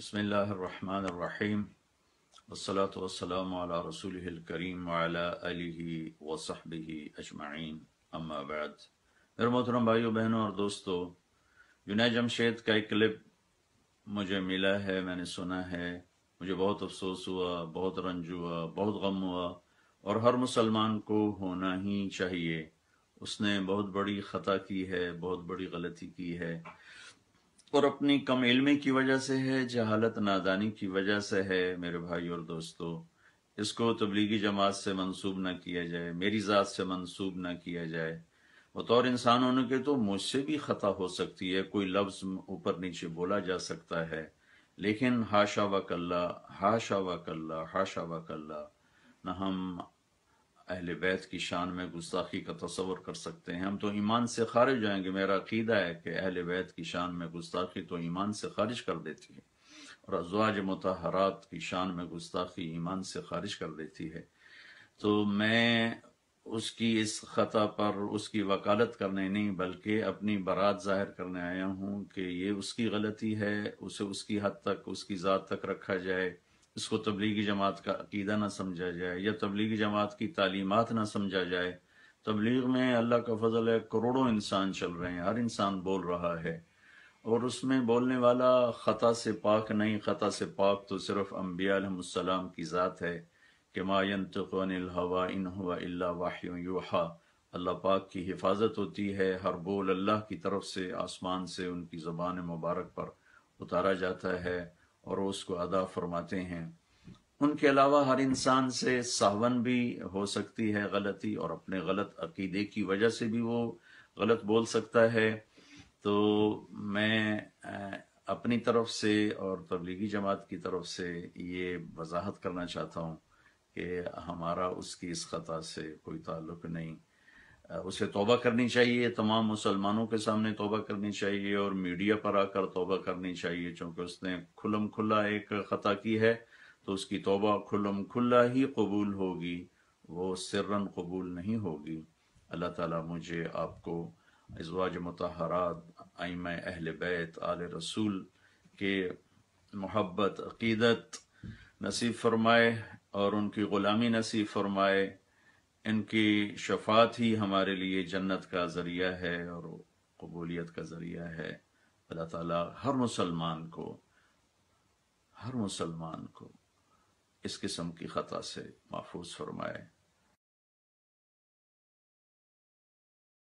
بسم اللہ الرحمن الرحیم والصلاة والسلام على رسول کریم وعلى آلہ وصحبہ اجمعین اما بعد میرے محترم بھائیو بہنوں اور دوستو جنہ جمشید کا ایک کلپ مجھے ملا ہے میں نے سنا ہے مجھے بہت افسوس ہوا بہت رنج ہوا بہت غم ہوا اور ہر مسلمان کو ہونا ہی چاہیے اس نے بہت بڑی خطا کی ہے بہت بڑی غلطی کی ہے اور اپنی کم علمی کی وجہ سے ہے جہالت نادانی کی وجہ سے ہے میرے بھائی اور دوستو اس کو تبلیغی جماعت سے منسوب نہ کیا جائے میری ذات سے منسوب نہ کیا جائے بطور انسان ہونے کے تو مجھ سے بھی خطا ہو سکتی ہے کوئی لفظ اوپر نیچے بولا جا سکتا ہے لیکن ہاشا وک اللہ ہاشا وک اللہ ہاشا وک اللہ نہ ہم اہل بیت کی شان میں گستاخی کا تصور کر سکتے ہیں ہم تو ایمان سے خارج جائیں گے میرا عقیدہ ہے کہ اہل بیت کی شان میں گستاخی تو ایمان سے خارج کر دیتی ہے اور ازواج متحرات کی شان میں گستاخی ایمان سے خارج کر دیتی ہے تو میں اس کی اس خطا پر اس کی وکالت کرنے نہیں بلکہ اپنی برات ظاہر کرنے آیا ہوں کہ یہ اس کی غلطی ہے اسے اس کی حد تک اس کی ذات تک رکھا جائے اس کو تبلیغی جماعت کا عقیدہ نہ سمجھا جائے یا تبلیغی جماعت کی تعلیمات نہ سمجھا جائے تبلیغ میں اللہ کا فضل ہے کروڑوں انسان چل رہے ہیں ہر انسان بول رہا ہے اور اس میں بولنے والا خطا سے پاک نہیں خطا سے پاک تو صرف انبیاء علیہ السلام کی ذات ہے کہ ما ینتقون الہوا انہوا الا وحی یوحا اللہ پاک کی حفاظت ہوتی ہے ہر بول اللہ کی طرف سے آسمان سے ان کی زبان مبارک پر اتارا جاتا ہے اور اس کو ادا فرماتے ہیں ان کے علاوہ ہر انسان سے سہون بھی ہو سکتی ہے غلطی اور اپنے غلط عقیدے کی وجہ سے بھی وہ غلط بول سکتا ہے تو میں اپنی طرف سے اور تبلیغی جماعت کی طرف سے یہ وضاحت کرنا چاہتا ہوں کہ ہمارا اس کی اس خطا سے کوئی تعلق نہیں اسے توبہ کرنی چاہیے تمام مسلمانوں کے سامنے توبہ کرنی چاہیے اور میڈیا پر آ کر توبہ کرنی چاہیے چونکہ اس نے کھلم کھلا ایک خطا کی ہے تو اس کی توبہ کھلم کھلا ہی قبول ہوگی وہ سرن قبول نہیں ہوگی اللہ تعالیٰ مجھے آپ کو ازواج متحرات آئم اہل بیت آل رسول کے محبت عقیدت نصیب فرمائے اور ان کی غلامی نصیب فرمائے ان کی شفاعت ہی ہمارے لیے جنت کا ذریعہ ہے اور قبولیت کا ذریعہ ہے اللہ تعالیٰ ہر مسلمان کو ہر مسلمان کو اس قسم کی خطا سے محفوظ فرمائے